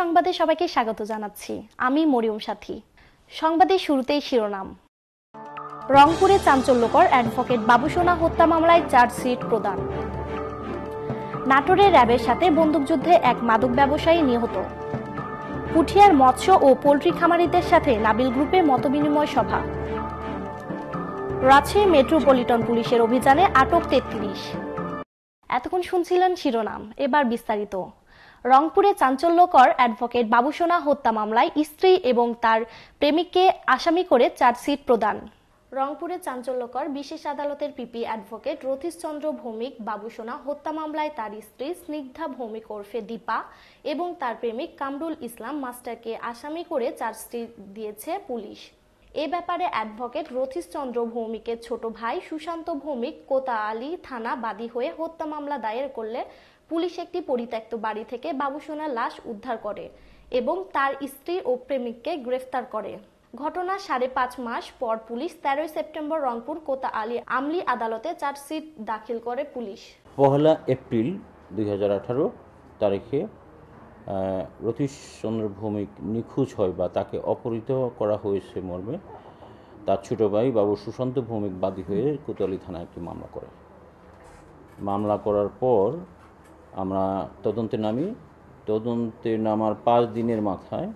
সংবাদে সবাইকে স্বাগত জানাচ্ছি আমি মরিয়ম সাথী সংবাদের শুরুতেই শিরোনাম রংপুরে চাঞ্চল্যকর অ্যাডভোকেট বাবুসোনা হত্যা মামলায় চার্জশিট প্রদান নাটোরের র্যাবের সাথে বন্দুকযুদ্ধে এক মাদক ব্যবসায়ী নিহত পুঠিয়ার মৎস্য ও পোলট্রি খামারিদের সাথে নাবিল গ্রুপে মতবিনিময় সভা রাজশাহী মেট্রোপলিটন পুলিশের অভিযানে আটক তেত্রিশ এতক্ষণ শুনছিলেন শিরোনাম এবার বিস্তারিত রংপুরে চাঞ্চল্যকর অ্যাডভোকেট বাবুসোনা হত্যা মামলায় স্ত্রী এবং তার প্রেমিককে আসামি করে চার্জশিট প্রদান রংপুরে চাঞ্চল্যকর বিশেষ আদালতের পিপি অ্যাডভোকেট রথিশচন্দ্র ভৌমিক বাবুসোনা হত্যা মামলায় তার স্ত্রী স্নিগ্ধা ভৌমিক ওরফে দীপা এবং তার প্রেমিক কামরুল ইসলাম মাস্টারকে আসামি করে চার্জশিট দিয়েছে পুলিশ এ ব্যাপারে অ্যাডভোকেট রথিশচন্দ্র ভৌমিকের ছোট ভাই সুশান্ত ভৌমিক কোতা আলী থানা বাদী হয়ে হত্যা মামলা দায়ের করলে পুলিশ একটি পরিত্যক্ত বাড়ি থেকে বাবুসোনার লাশ উদ্ধার করে এবং তার স্ত্রী ও প্রেমিককে গ্রেফতার করে ঘটনা সাড়ে পাঁচ মাস পর পুলিশ তেরোই সেপ্টেম্বর রংপুর কোতা আলী আমলি আদালতে চার্জশিট দাখিল করে পুলিশ পহলা এপ্রিল দুই তারিখে রতীশ চন্দ্র ভৌমিক নিখোঁজ হয় বা তাকে অপহৃত করা হয়েছে মর্মে তার ছোট ভাই বাবু সুশান্ত ভৌমিক বাদী হয়ে কোতালি থানায় একটি মামলা করে মামলা করার পর আমরা তদন্তে নামি তদন্তে নামার পাঁচ দিনের মাথায়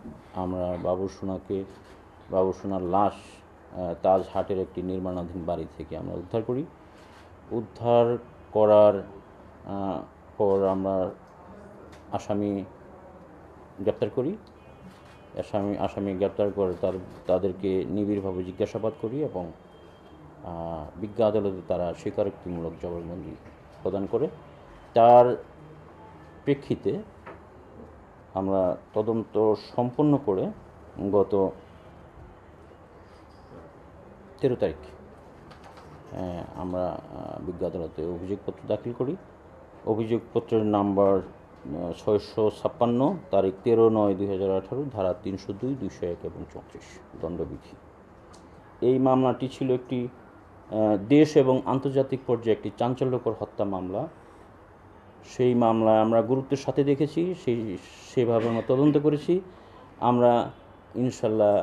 আমরা বাবুসোনাকে বাবুসোনার লাশ তাজহাটের একটি নির্মাণাধীন বাড়ি থেকে আমরা উদ্ধার করি উদ্ধার করার পর আমরা আসামি গ্রেপ্তার করি আসামি আসামি গ্রেপ্তার করে তার তাদেরকে নিবিড়ভাবে জিজ্ঞাসাবাদ করি এবং বিজ্ঞা আদালতে তারা স্বীকারোক্তিমূলক জবানবন্দি প্রদান করে তার প্রেক্ষিতে আমরা তদন্ত সম্পন্ন করে গত তেরো তারিখ আমরা বিজ্ঞ আদালতে অভিযোগপত্র দাখিল করি অভিযোগপত্রের নাম্বার ছয়শো ছাপ্পান্ন তারিখ তেরো নয় দুই হাজার আঠারো ধারা তিনশো দুই দুইশো এক এবং চৌত্রিশ দণ্ডবিধি এই মামলাটি ছিল একটি দেশ এবং আন্তর্জাতিক পর্যায়ে একটি চাঞ্চল্যকর হত্যা মামলা সেই মামলা আমরা গুরুত্বের সাথে দেখেছি সেই সেভাবে আমরা তদন্ত করেছি আমরা ইনশাল্লাহ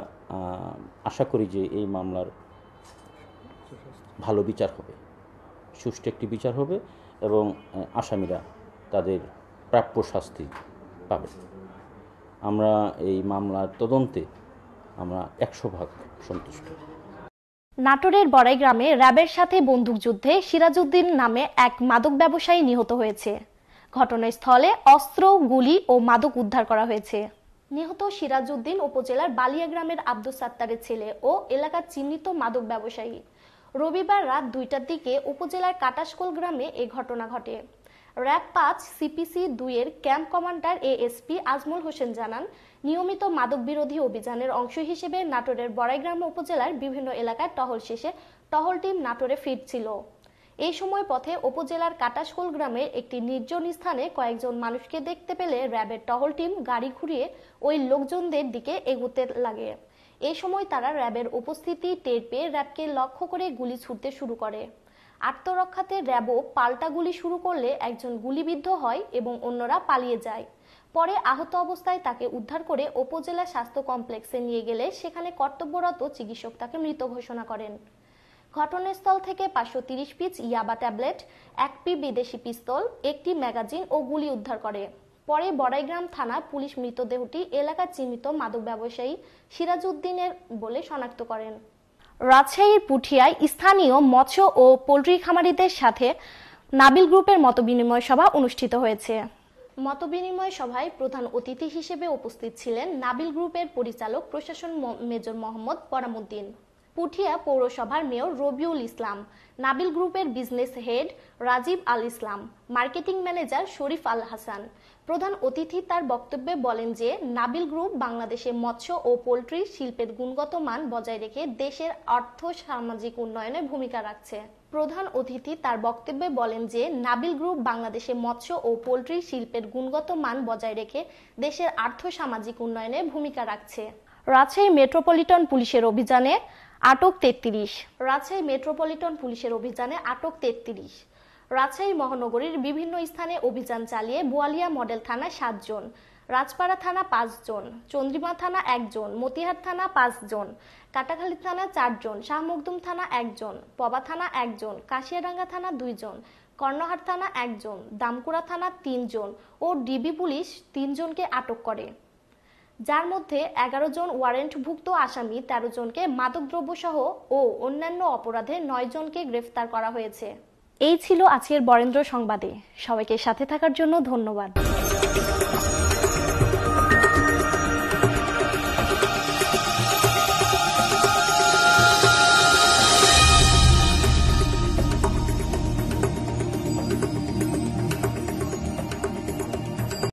আশা করি যে এই মামলার ভালো বিচার হবে সুষ্ঠু একটি বিচার হবে এবং আসামিরা তাদের প্রাপ্য শাস্তি পাবে আমরা এই মামলার তদন্তে আমরা একশো ভাগ সন্তুষ্ট নাটোরের বড়াই গ্রামে র্যাবের সাথে বন্দুকযুদ্ধে সিরাজউদ্দিন নামে এক মাদক ব্যবসায়ী নিহত হয়েছে ঘটনাস্থলে অস্ত্র গুলি ও মাদক উদ্ধার করা হয়েছে নিহত সিরাজউদ্দিন উপজেলার বালিয়া গ্রামের আব্দুল সাত্তারের ছেলে ও এলাকার চিহ্নিত মাদক ব্যবসায়ী রবিবার রাত দুইটার দিকে উপজেলার কাটাসকোল গ্রামে এ ঘটনা ঘটে র্যাব পাঁচ সিপিসি দুইয়ের camp commander ASP Ajmal Hossain জানান নিয়মিত মাদক বিরোধী অভিযানের অংশ হিসেবে নাটোরের বড়াইগ্রাম উপজেলার বিভিন্ন এলাকায় টহল শেষে টহল টিম নাটোরে ফিরছিল এই সময় পথে উপজেলার কাটাশকোল গ্রামের একটি নির্জন স্থানে কয়েকজন মানুষকে দেখতে পেলে র্যাবের টহল টিম গাড়ি ঘুরিয়ে ওই লোকজনদের দিকে এগুতে লাগে এই সময় তারা র্যাবের উপস্থিতি টের পেয়ে র্যাবকে লক্ষ্য করে গুলি ছুটতে শুরু করে আত্মরক্ষাতে র্যাবো পাল্টা গুলি শুরু করলে একজন গুলিবিদ্ধ হয় এবং অন্যরা পালিয়ে যায় পরে আহত অবস্থায় তাকে উদ্ধার করে উপজেলা স্বাস্থ্য কমপ্লেক্সে নিয়ে গেলে সেখানে কর্তব্যরত চিকিৎসক তাকে মৃত ঘোষণা করেন ঘটনাস্থল থেকে পাঁচশো তিরিশ পিচ ইয়াবা ট্যাবলেট একটি বিদেশি পিস্তল একটি ম্যাগাজিন ও গুলি উদ্ধার করে পরে বড়াইগ্রাম থানা পুলিশ মৃতদেহটি এলাকার চিহ্নিত মাদক ব্যবসায়ী সিরাজউদ্দিনের বলে শনাক্ত করেন রাজশাহীর পুঠিয়ায় স্থানীয় মৎস্য ও পোলট্রি খামারিদের সাথে নাবিল গ্রুপের মতবিনিময় সভা অনুষ্ঠিত হয়েছে মতবিনিময় সভায় প্রধান অতিথি হিসেবে উপস্থিত ছিলেন নাবিল গ্রুপের পরিচালক প্রশাসন মেজর মোহাম্মদ পরামুদ্দিন পুঠিয়া পৌরসভার মেয়র রবিউল ইসলাম নাবিল গ্রুপের business head Rajib Al Islam marketing manager Sharif Al Hasan প্রধান অতিথি তার বক্তব্যে বলেন যে নাবিল গ্রুপ বাংলাদেশে মৎস্য ও পোলট্রি শিল্পের গুণগত মান বজায় রেখে দেশের অর্থ সামাজিক উন্নয়নে ভূমিকা রাখছে প্রধান অতিথি তার বক্তব্যে বলেন যে নাবিল গ্রুপ বাংলাদেশে মৎস্য ও পোলট্রি শিল্পের গুণগত মান বজায় রেখে দেশের আর্থ সামাজিক উন্নয়নে ভূমিকা রাখছে রাজশাহী মেট্রোপলিটন পুলিশের অভিযানে আটক তেত্রিশ রাজশাহী মেট্রোপলিটন পুলিশের অভিযানে আটক তেত্রিশ রাজশাহী মহানগরীর বিভিন্ন স্থানে অভিযান চালিয়ে বোয়ালিয়া মডেল থানা সাতজন রাজপাড়া থানা পাঁচজন চন্দ্রিমা থানা একজন মতিহার থানা পাঁচজন কাটাখালী থানা চারজন শাহ থানা একজন পবা থানা একজন কাশিয়াডাঙ্গা থানা দুইজন কর্ণহার থানা একজন দামকুড়া থানা তিনজন ও ডিবি পুলিশ তিনজনকে আটক করে যার মধ্যে এগারো জন ওয়ারেন্টভুক্ত আসামি তেরো জনকে মাদকদ্রব্যসহ ও অন্যান্য অপরাধে নয় জনকে গ্রেফতার করা হয়েছে এই ছিল আজকের বরেন্দ্র সংবাদে সবাইকে সাথে থাকার জন্য ধন্যবাদ